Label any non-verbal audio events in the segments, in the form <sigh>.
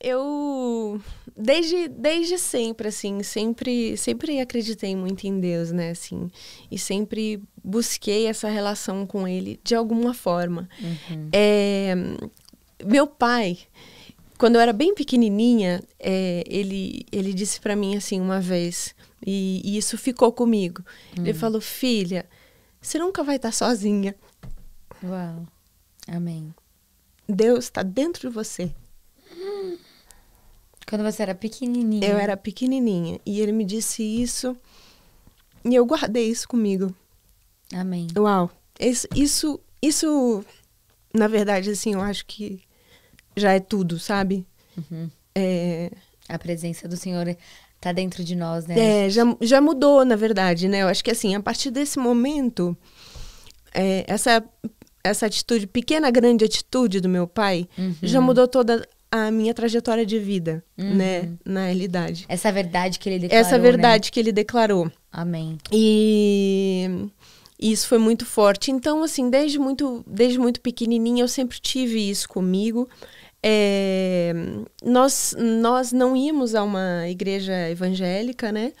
eu desde, desde sempre assim sempre sempre acreditei muito em Deus né assim e sempre busquei essa relação com Ele de alguma forma uhum. é, meu pai quando eu era bem pequenininha é, ele ele disse para mim assim uma vez e, e isso ficou comigo uhum. ele hum. falou filha você nunca vai estar tá sozinha Uau amém Deus está dentro de você quando você era pequenininha. Eu era pequenininha. E ele me disse isso. E eu guardei isso comigo. Amém. Uau. Isso, isso, isso na verdade, assim, eu acho que já é tudo, sabe? Uhum. É... A presença do Senhor tá dentro de nós, né? É, já, já mudou, na verdade, né? Eu acho que, assim, a partir desse momento, é, essa essa atitude, pequena, grande atitude do meu pai, uhum. já mudou toda a minha trajetória de vida, né, uhum. né? Na realidade. Essa verdade que ele declarou. Essa né? verdade né? que ele declarou. Amém. E isso foi muito forte. Então, assim, desde muito, desde muito pequenininha eu sempre tive isso comigo. É, nós, nós não íamos a uma igreja evangélica, né?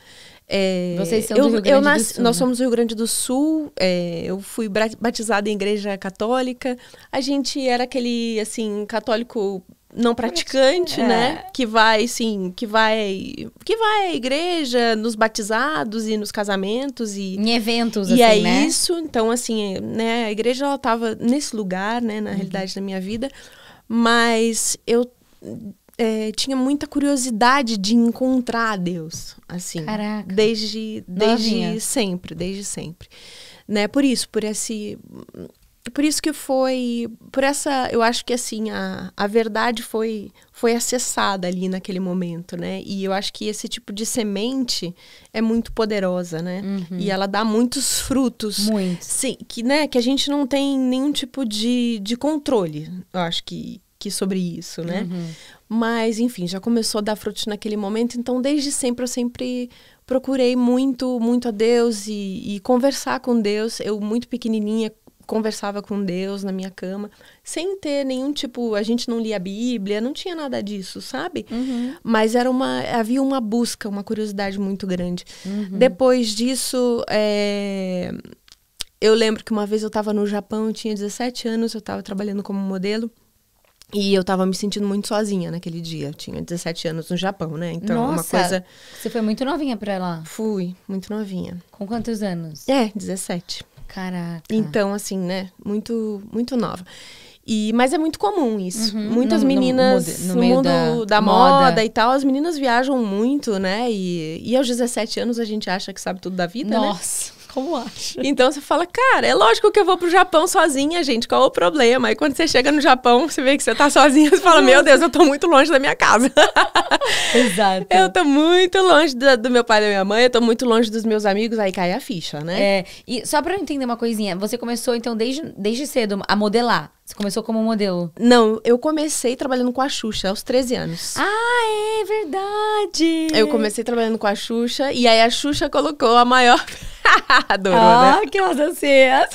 É, Vocês são eu, do Rio Grande eu nasci, do Sul. Nós né? somos do Rio Grande do Sul. É, eu fui batizada em igreja católica. A gente era aquele, assim, católico não praticante, é. né? Que vai, sim, que vai, que vai à igreja, nos batizados e nos casamentos e em eventos, e é assim, é né? isso. Então, assim, né? A igreja ela estava nesse lugar, né? Na uhum. realidade da minha vida, mas eu é, tinha muita curiosidade de encontrar Deus, assim, Caraca. desde desde Novinha. sempre, desde sempre, né? Por isso, por esse por isso que foi por essa eu acho que assim a, a verdade foi foi acessada ali naquele momento né e eu acho que esse tipo de semente é muito poderosa né uhum. e ela dá muitos frutos muito. sim que né que a gente não tem nenhum tipo de, de controle eu acho que que sobre isso né uhum. mas enfim já começou a dar frutos naquele momento então desde sempre eu sempre procurei muito, muito a Deus e, e, conversar com Deus. Eu, muito pequenininha, conversava com Deus na minha cama, sem ter nenhum tipo, a gente não lia a Bíblia, não tinha nada disso, sabe? Uhum. Mas era uma, havia uma busca, uma curiosidade muito grande. Uhum. Depois disso, é, eu lembro que uma vez eu estava no Japão, eu tinha 17 anos, eu estava trabalhando como modelo. E eu tava me sentindo muito sozinha naquele dia. Eu tinha 17 anos no Japão, né? Então, é Nossa, uma coisa. Você foi muito novinha pra lá? Fui, muito novinha. Com quantos anos? É, 17. Caraca. Então, assim, né? Muito, muito nova. E, mas é muito comum isso. Uhum, Muitas no, meninas no, no, no mundo da, da moda. moda. e tal, as meninas viajam muito, né? E, e aos 17 anos a gente acha que sabe tudo da vida, né? Nossa. Né? como acha. Então você fala, cara, é lógico que eu vou pro Japão sozinha, gente, qual o problema? Aí quando você chega no Japão, você vê que você tá sozinha, você fala, meu Deus, eu tô muito longe da minha casa. <laughs> Exato. Eu tô muito longe do, do, meu pai e da minha mãe, eu tô muito longe dos meus amigos, aí cai a ficha, né? É, e só pra eu entender uma coisinha, você começou então desde, desde cedo a modelar. Você começou como modelo? Não, eu comecei trabalhando com a Xuxa aos 13 anos. Ah, é, é verdade! Eu comecei trabalhando com a Xuxa e aí a Xuxa colocou a maior <laughs> Adorou, ah, né? que elas <laughs> anseias.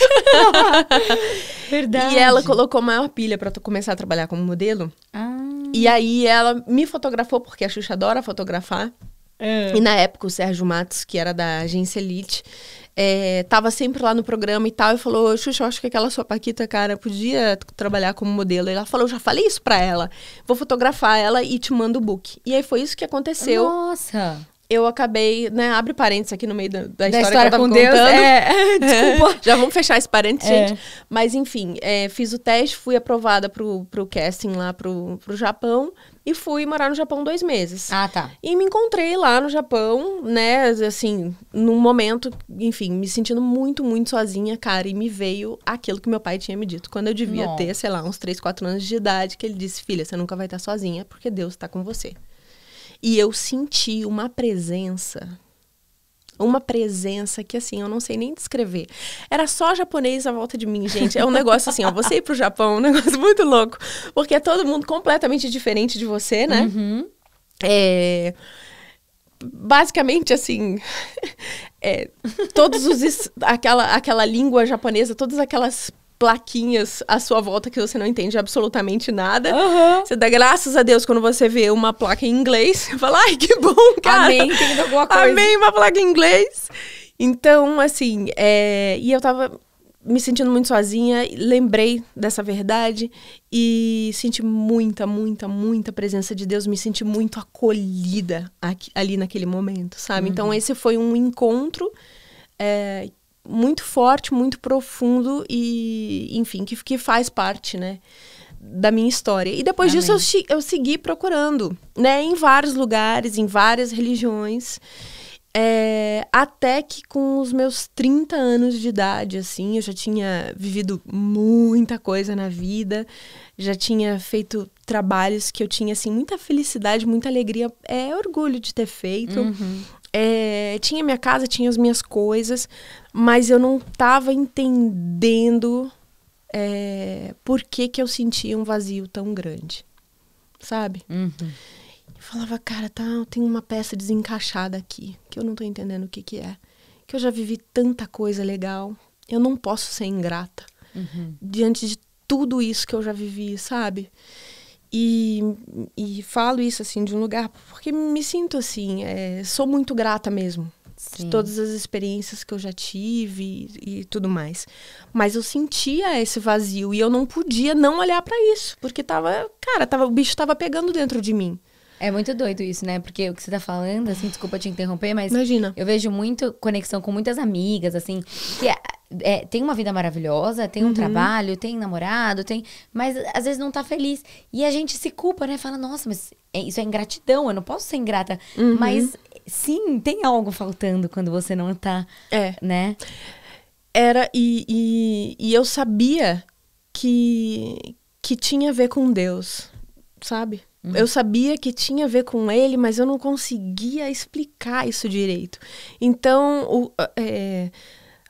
Verdade. E ela colocou maior pilha para começar a trabalhar como modelo. Ah. E aí ela me fotografou, porque a Xuxa adora fotografar. É. E na época o Sérgio Matos, que era da agência Elite, é, tava sempre lá no programa e tal, e falou, Xuxa, eu acho que aquela sua Paquita, cara, podia trabalhar como modelo. E ela falou, já falei isso pra ela, vou fotografar ela e te mando o book. E aí foi isso que aconteceu. Nossa! eu acabei, né? Abre parênteses aqui no meio da, da, da história, que eu com Deus. Contando. É, <laughs> desculpa. <laughs> Já vamos fechar esse parênteses, é. gente. Mas enfim, é, fiz o teste, fui aprovada pro, pro casting lá pro, pro Japão e fui morar no Japão dois meses. Ah, tá. E me encontrei lá no Japão, né? Assim, num momento, enfim, me sentindo muito, muito sozinha, cara. E me veio aquilo que meu pai tinha me dito. Quando eu devia ter, sei lá, uns 3, 4 anos de idade, que ele disse: Filha, você nunca vai estar sozinha porque Deus está com você. E eu senti uma presença uma presença que assim, eu não sei nem descrever. Era só japonês à volta de mim, gente. É um negócio assim, ó, você ir pro Japão, é um negócio <laughs> muito louco, porque é todo mundo completamente diferente de você, né? Uhum. É basicamente assim <laughs> é, todos os aquela aquela língua japonesa todas aquelas plaquinhas à sua volta que você não entende absolutamente nada. Uhum. Você dá graças a Deus quando você vê uma placa em inglês. <laughs> Você fala, ai, que bom, cara. Amém, entendo alguma coisa. Amém, uma placa em inglês. Então, assim, é... e eu tava me sentindo muito sozinha, lembrei dessa verdade e senti muita, muita, muita presença de Deus, me senti muito acolhida aqui, ali naquele momento, sabe? Então, uhum. Então, esse foi um encontro é, muito forte, muito profundo e, enfim, que, que faz parte, né? da minha história. E depois Amém. disso eu, eu segui procurando, né, em vários lugares, em várias religiões, é, até que com os meus 30 anos de idade, assim, eu já tinha vivido muita coisa na vida, já tinha feito trabalhos que eu tinha, assim, muita felicidade, muita alegria, é orgulho de ter feito. Uhum. É, tinha minha casa, tinha as minhas coisas, mas eu não estava entendendo é, por que, que eu sentia um vazio tão grande, sabe? Uhum. Eu falava, cara, tá, tem uma peça desencaixada aqui, que eu não estou entendendo o que, que é. Que eu já vivi tanta coisa legal, eu não posso ser ingrata uhum. diante de tudo isso que eu já vivi, sabe? E, e falo isso, assim, de um lugar, porque me sinto assim, é, sou muito grata mesmo. Sim. De todas as experiências que eu já tive e, e, tudo mais. Mas eu sentia esse vazio e eu não podia não olhar para isso, porque tava, cara, tava, o bicho tava pegando dentro de mim. É muito doido isso, né? Porque o que você tá falando, assim, desculpa te interromper, mas. Imagina. Eu vejo muito conexão com muitas amigas, assim. Que é, é, tem uma vida maravilhosa, tem um uhum. trabalho, tem namorado, tem. Mas às vezes não tá feliz. E a gente se culpa, né? Fala, nossa, mas é, isso é ingratidão, eu não posso ser ingrata. Uhum. Mas sim, tem algo faltando quando você não tá. É. Né? Era. E, e, e eu sabia que, que tinha a ver com Deus, sabe? Uhum. Eu sabia que tinha a ver com ele, mas eu não conseguia explicar isso direito. Então, o, é,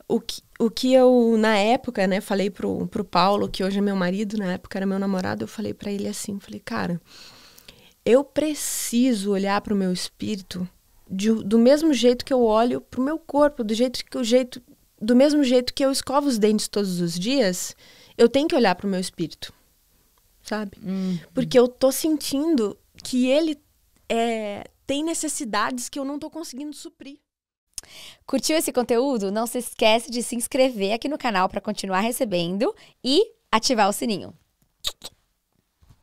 o que o que eu, na época, né, falei pro, pro Paulo, que hoje é meu marido, na época era meu namorado, eu falei para ele assim, falei, cara, eu preciso olhar pro meu espírito de, do mesmo jeito que eu olho pro meu corpo, do jeito que o jeito do mesmo jeito que eu escovo os dentes todos os dias, eu tenho que olhar pro meu espírito. Sabe? Uhum. Porque eu tô sentindo que ele é, tem necessidades que eu não tô conseguindo suprir. Curtiu esse conteúdo? Não se esquece de se inscrever aqui no canal para continuar recebendo e ativar o sininho.